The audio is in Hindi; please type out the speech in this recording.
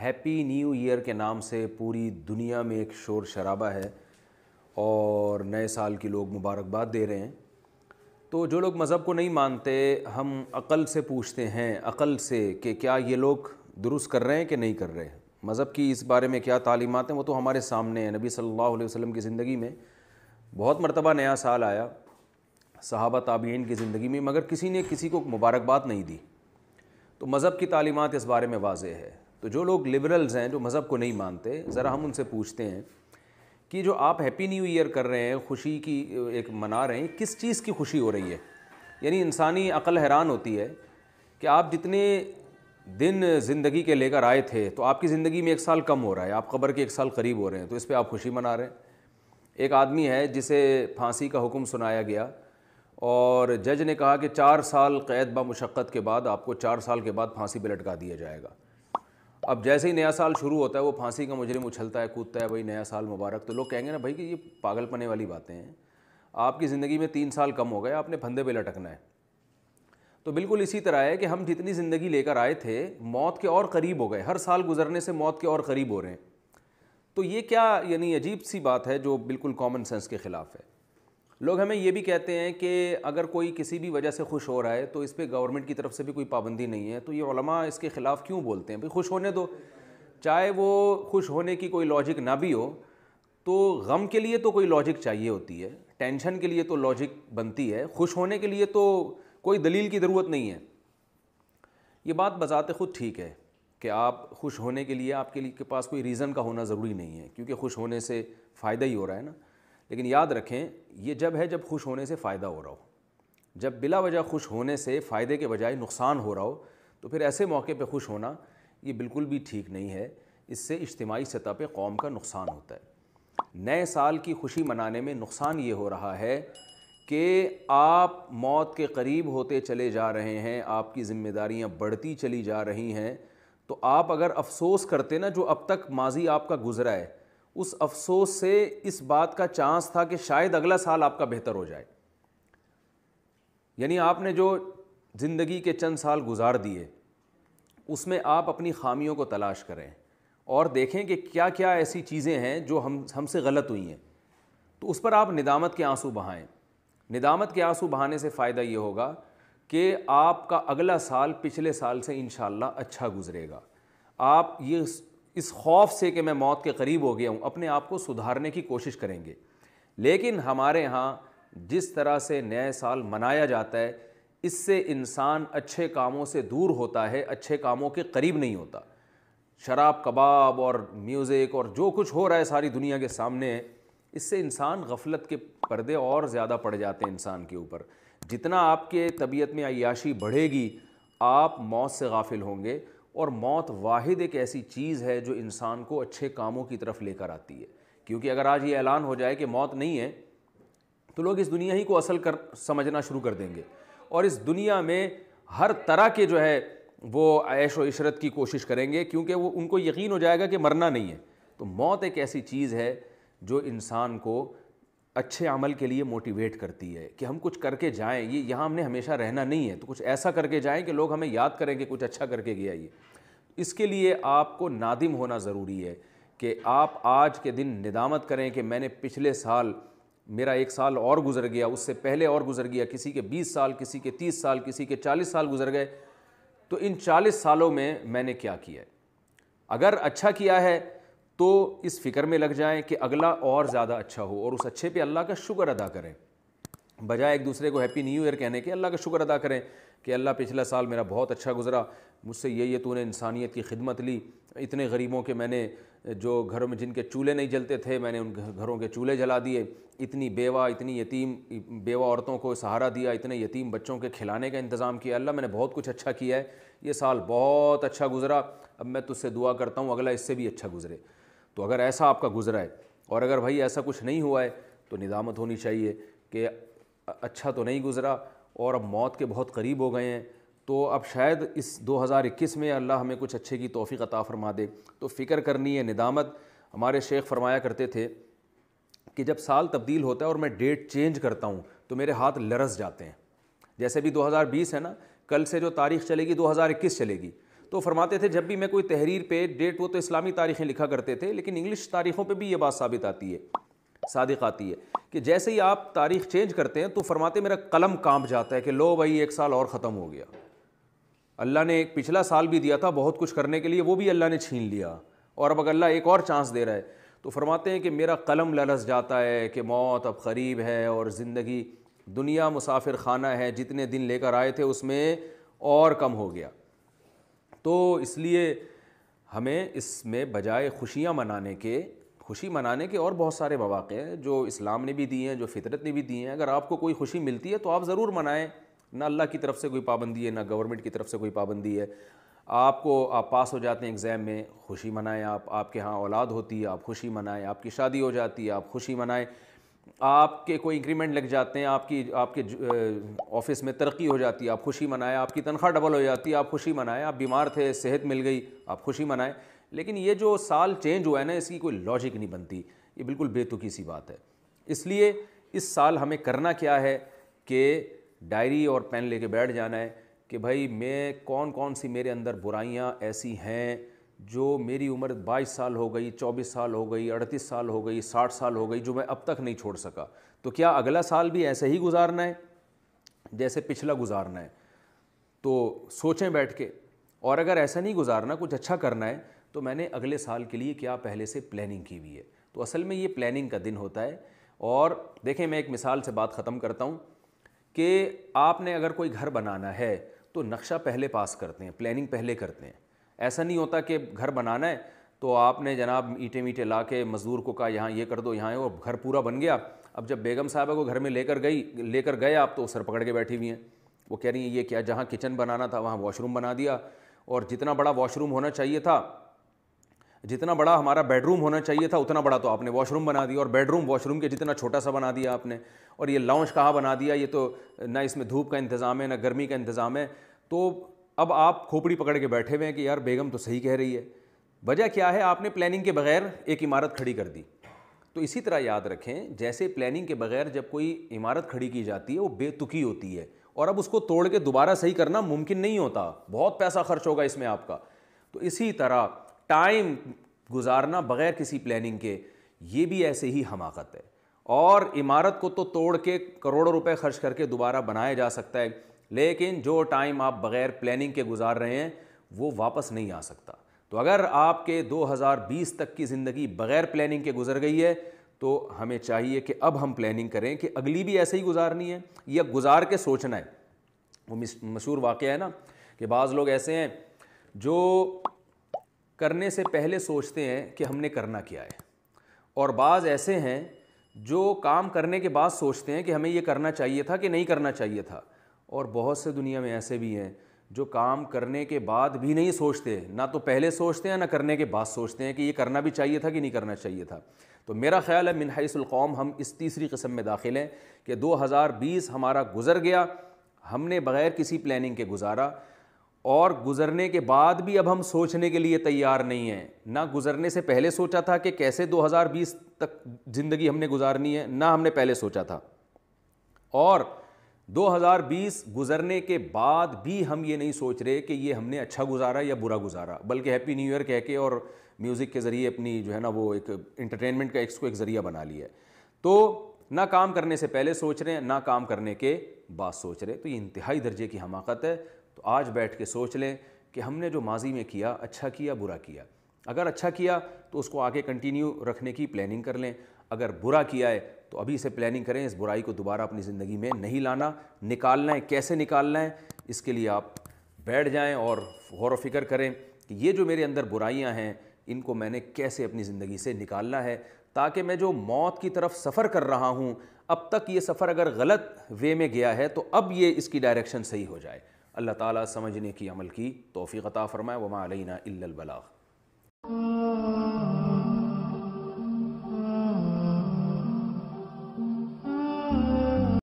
हैप्पी न्यू ईयर के नाम से पूरी दुनिया में एक शोर शराबा है और नए साल की लोग मुबारकबाद दे रहे हैं तो जो लोग मज़हब को नहीं मानते हम अक़ल से पूछते हैं अक़ल से कि क्या ये लोग दुरुस्त कर रहे हैं कि नहीं कर रहे हैं मज़हब की इस बारे में क्या तालीमत हैं वो तो हमारे सामने हैं नबी सल्लल्लाहु अलैहि वसल्लम की ज़िंदगी में बहुत मरतबा नया साल आया सहाबा ताबीन की ज़िंदगी में मगर किसी ने किसी को मुबारकबाद नहीं दी तो मज़हब की तालीमत इस बारे में वाज है तो जो लोग लिबरल्स हैं जो मज़हब को नहीं मानते ज़रा हम उनसे पूछते हैं कि जो आप हैप्पी न्यू ईयर कर रहे हैं खुशी की एक मना रहे हैं किस चीज़ की खुशी हो रही है यानी इंसानी अकल हैरान होती है कि आप जितने दिन ज़िंदगी के लेकर आए थे तो आपकी ज़िंदगी में एक साल कम हो रहा है आप खबर के एक साल करीब हो रहे हैं तो इस पर आप खुशी मना रहे हैं एक आदमी है जिसे फांसी का हुक्म सुनाया गया और जज ने कहा कि चार साल कैद बा मुशक्क़त के बाद आपको चार साल के बाद फांसी पर लटका दिया जाएगा अब जैसे ही नया साल शुरू होता है वो फांसी का मुजरिम उछलता है कूदता है भाई नया साल मुबारक तो लोग कहेंगे ना भाई कि ये पागलपने वाली बातें हैं आपकी ज़िंदगी में तीन साल कम हो गए आपने फंदे पे लटकना है तो बिल्कुल इसी तरह है कि हम जितनी ज़िंदगी लेकर आए थे मौत के और करीब हो गए हर साल गुजरने से मौत के और करीब हो रहे हैं तो ये क्या यानी अजीब सी बात है जो बिल्कुल कॉमन सेंस के ख़िलाफ़ है लोग हमें ये भी कहते हैं कि अगर कोई किसी भी वजह से खुश हो रहा है तो इस पर गवर्नमेंट की तरफ से भी कोई पाबंदी नहीं है तो ये उलमा इसके ख़िलाफ़ क्यों बोलते हैं भाई खुश होने दो चाहे वो खुश होने की कोई लॉजिक ना भी हो तो गम के लिए तो कोई लॉजिक चाहिए होती है टेंशन के लिए तो लॉजिक बनती है खुश होने के लिए तो कोई दलील की ज़रूरत नहीं है ये बात बजाते खुद ठीक है कि आप खुश होने के लिए आपके लिए के पास कोई रीज़न का होना ज़रूरी नहीं है क्योंकि खुश होने से फ़ायदा ही हो रहा है ना लेकिन याद रखें ये जब है जब खुश होने से फ़ायदा हो रहा हो जब बिला वजह खुश होने से फ़ायदे के बजाय नुकसान हो रहा हो तो फिर ऐसे मौके पे खुश होना ये बिल्कुल भी ठीक नहीं है इससे इज्तमाही सतह पर कौम का नुकसान होता है नए साल की खुशी मनाने में नुकसान ये हो रहा है कि आप मौत के करीब होते चले जा रहे हैं आपकी ज़िम्मेदारियाँ बढ़ती चली जा रही हैं तो आप अगर अफसोस करते ना जो अब तक माजी आपका गुजरा है उस अफसोस से इस बात का चांस था कि शायद अगला साल आपका बेहतर हो जाए यानी आपने जो ज़िंदगी के चंद साल गुजार दिए उसमें आप अपनी खामियों को तलाश करें और देखें कि क्या क्या ऐसी चीज़ें हैं जो हम हमसे गलत हुई हैं तो उस पर आप निदामत के आंसू बहाएं निदामत के आंसू बहाने से फ़ायदा ये होगा कि आपका अगला साल पिछले साल से इन अच्छा गुज़रेगा आप ये इस खौफ से कि मैं मौत के करीब हो गया हूँ अपने आप को सुधारने की कोशिश करेंगे लेकिन हमारे यहाँ जिस तरह से नए साल मनाया जाता है इससे इंसान अच्छे कामों से दूर होता है अच्छे कामों के करीब नहीं होता शराब कबाब और म्यूज़िक और जो कुछ हो रहा है सारी दुनिया के सामने इससे इंसान गफलत के पर्दे और ज़्यादा पड़ जाते हैं इंसान के ऊपर जितना आपके तबीयत में अयाशी बढ़ेगी आप मौत से गाफिल होंगे और मौत वाहिद एक ऐसी चीज़ है जो इंसान को अच्छे कामों की तरफ लेकर आती है क्योंकि अगर आज ये ऐलान हो जाए कि मौत नहीं है तो लोग इस दुनिया ही को असल कर समझना शुरू कर देंगे और इस दुनिया में हर तरह के जो है वो ऐश वशरत की कोशिश करेंगे क्योंकि वो उनको यकीन हो जाएगा कि मरना नहीं है तो मौत एक ऐसी चीज़ है जो इंसान को अच्छे अमल के लिए मोटिवेट करती है कि हम कुछ करके जाएं ये यहाँ हमने हमेशा रहना नहीं है तो कुछ ऐसा करके जाएं कि लोग हमें याद करें कि कुछ अच्छा करके गया ये इसके लिए आपको नादिम होना ज़रूरी है कि आप आज के दिन निदामत करें कि मैंने पिछले साल मेरा एक साल और गुजर गया उससे पहले और गुजर गया किसी के 20 साल किसी के 30 साल किसी के 40 साल गुजर गए तो इन 40 सालों में मैंने क्या किया है अगर अच्छा किया है तो इस फ़िक्र में लग जाएं कि अगला और ज़्यादा अच्छा हो और उस अच्छे पे अल्लाह का शुक्र अदा करें बजाय एक दूसरे को हैप्पी न्यू ईयर कहने के अल्लाह का शुक्र अदा करें कि अल्लाह पिछला साल मेरा बहुत अच्छा गुजरा मुझसे ये ये तूने इंसानियत की खिदमत ली इतने गरीबों के मैंने जो घरों में जिनके चूल्हे नहीं जलते थे मैंने उन घरों के चूल्हे जला दिए इतनी बेवा इतनी यतीम बेवा औरतों को सहारा दिया इतने यतीम बच्चों के खिलाने का इंतज़ाम किया अल्लाह मैंने बहुत कुछ अच्छा किया है ये साल बहुत अच्छा गुजरा अब मैं तुझसे दुआ करता हूँ अगला इससे भी अच्छा गुजरे तो अगर ऐसा आपका गुजरा है और अगर भाई ऐसा कुछ नहीं हुआ है तो निदामत होनी चाहिए कि अच्छा तो नहीं गुजरा और अब मौत के बहुत करीब हो गए हैं तो अब शायद इस 2021 में अल्लाह हमें कुछ अच्छे की तोफ़ी अता फरमा दे तो फ़िक्र करनी है निदामत हमारे शेख फरमाया करते थे कि जब साल तब्दील होता है और मैं डेट चेंज करता हूँ तो मेरे हाथ लरस जाते हैं जैसे भी 2020 है ना कल से जो तारीख चलेगी 2021 चलेगी तो फरमाते थे जब भी मैं कोई तहरीर पे डेट वो तो इस्लामी तारीखें लिखा करते थे लेकिन इंग्लिश तारीखों पे भी ये बात साबित आती है सादिक आती है कि जैसे ही आप तारीख चेंज करते हैं तो फरमाते मेरा कलम कांप जाता है कि लो भाई एक साल और ख़त्म हो गया अल्लाह ने एक पिछला साल भी दिया था बहुत कुछ करने के लिए वो भी अल्लाह ने छीन लिया और अब अगर अल्लाह एक और चांस दे रहा है तो फरमाते हैं कि मेरा कलम ललस जाता है कि मौत अब करीब है और ज़िंदगी दुनिया मुसाफिर खाना है जितने दिन लेकर आए थे उसमें और कम हो गया तो इसलिए हमें इसमें बजाय खुशियाँ मनाने के खुशी मनाने के और बहुत सारे मौाक़े हैं जो इस्लाम ने भी दिए हैं जो फितरत ने भी दिए हैं अगर आपको कोई खुशी मिलती है तो आप ज़रूर मनाएं ना अल्लाह की तरफ से कोई पाबंदी है ना गवर्नमेंट की तरफ से कोई पाबंदी है आपको आप पास हो जाते हैं एग्ज़ाम में खुशी मनाएं आप आपके यहाँ औलाद होती है आप खुशी मनाएं आपकी शादी हो जाती है आप खुशी मनाएं आपके कोई इंक्रीमेंट लग जाते हैं आपकी आपके ऑफिस में तरक्की हो जाती है आप खुशी मनाएं आपकी तनख्वाह डबल हो जाती है आप खुशी मनाएं आप बीमार थे सेहत मिल गई आप खुशी मनाएं लेकिन ये जो साल चेंज हुआ है ना इसकी कोई लॉजिक नहीं बनती ये बिल्कुल बेतुकी सी बात है इसलिए इस साल हमें करना क्या है कि डायरी और पेन लेके बैठ जाना है कि भाई मैं कौन कौन सी मेरे अंदर बुराइयाँ ऐसी हैं जो मेरी उम्र 22 साल हो गई 24 साल हो गई 38 साल हो गई 60 साल हो गई जो मैं अब तक नहीं छोड़ सका तो क्या अगला साल भी ऐसे ही गुजारना है जैसे पिछला गुजारना है तो सोचें बैठ के और अगर ऐसा नहीं गुजारना कुछ अच्छा करना है तो मैंने अगले साल के लिए क्या पहले से प्लानिंग की हुई है तो असल में ये प्लानिंग का दिन होता है और देखें मैं एक मिसाल से बात ख़त्म करता हूँ कि आपने अगर कोई घर बनाना है तो नक्शा पहले पास करते हैं प्लानिंग पहले करते हैं ऐसा नहीं होता कि घर बनाना है तो आपने जनाब ईटे मीटे ला के मज़दूर को कहा यहाँ ये कर दो यहाँ वो घर पूरा बन गया अब जब बेगम साहबा को घर में लेकर गई लेकर गए आप तो सर पकड़ के बैठी हुई हैं वो कह रही हैं ये क्या जहाँ किचन बनाना था वहाँ वॉशरूम बना दिया और जितना बड़ा वॉशरूम होना चाहिए था जितना बड़ा हमारा बेडरूम होना चाहिए था उतना बड़ा तो आपने वॉशरूम बना दिया और बेडरूम वॉशरूम के जितना छोटा सा बना दिया आपने और ये लाउंज कहाँ बना दिया ये तो ना इसमें धूप का इंतज़ाम है ना गर्मी का इंतज़ाम है तो अब आप खोपड़ी पकड़ के बैठे हुए हैं कि यार बेगम तो सही कह रही है वजह क्या है आपने प्लानिंग के बगैर एक इमारत खड़ी कर दी तो इसी तरह याद रखें जैसे प्लानिंग के बगैर जब कोई इमारत खड़ी की जाती है वो बेतुकी होती है और अब उसको तोड़ के दोबारा सही करना मुमकिन नहीं होता बहुत पैसा खर्च होगा इसमें आपका तो इसी तरह टाइम गुजारना बगैर किसी प्लानिंग के ये भी ऐसे ही हमाकत है और इमारत को तो तोड़ के करोड़ों रुपए खर्च करके दोबारा बनाया जा सकता है लेकिन जो टाइम आप बग़ैर प्लानिंग के गुजार रहे हैं वो वापस नहीं आ सकता तो अगर आपके 2020 तक की ज़िंदगी बग़ैर प्लानिंग के गुजर गई है तो हमें चाहिए कि अब हम प्लानिंग करें कि अगली भी ऐसे ही गुजारनी है या गुजार के सोचना है वो मशहूर वाक़ है ना कि बाज़ लोग ऐसे हैं जो करने से पहले सोचते हैं कि हमने करना क्या है और बाज़ ऐसे हैं जो काम करने के बाद सोचते हैं कि हमें ये करना चाहिए था कि नहीं करना चाहिए था और बहुत से दुनिया में ऐसे भी हैं जो काम करने के बाद भी नहीं सोचते ना तो पहले सोचते हैं ना करने के बाद सोचते हैं कि ये करना भी चाहिए था कि नहीं करना चाहिए था तो मेरा ख्याल है मिनहसलकौम हम इस तीसरी कस्म में दाखिल हैं कि 2020 हमारा गुज़र गया हमने बग़ैर किसी प्लानिंग के गुजारा और गुज़रने के बाद भी अब हम सोचने के लिए तैयार नहीं हैं ना गुज़रने से पहले सोचा था कि कैसे 2020 तक ज़िंदगी हमने गुजारनी है ना हमने पहले सोचा था और 2020 गुजरने के बाद भी हम ये नहीं सोच रहे कि ये हमने अच्छा गुजारा या बुरा गुजारा बल्कि हैप्पी न्यू ईयर कह के और म्यूज़िक के ज़रिए अपनी जो है ना वो एक इंटरटेनमेंट का इसको एक ज़रिया बना लिया है तो ना काम करने से पहले सोच रहे हैं ना काम करने के बाद सोच रहे हैं तो ये इंतहाई दर्जे की हमाकत है तो आज बैठ के सोच लें कि हमने जो माजी में किया अच्छा किया बुरा किया अगर अच्छा किया तो उसको आगे कंटिन्यू रखने की प्लानिंग कर लें अगर बुरा किया है तो अभी से प्लानिंग करें इस बुराई को दोबारा अपनी ज़िंदगी में नहीं लाना निकालना है कैसे निकालना है इसके लिए आप बैठ जाएं और गौर व फिक्र करें कि ये जो मेरे अंदर बुराइयां हैं इनको मैंने कैसे अपनी ज़िंदगी से निकालना है ताकि मैं जो मौत की तरफ सफ़र कर रहा हूँ अब तक ये सफ़र अगर गलत वे में गया है तो अब ये इसकी डायरेक्शन सही हो जाए अल्लाह ताला समझने की अमल की तोफ़ी अता फ़रमाए वमा अलैना इल्लल बलाग Oh.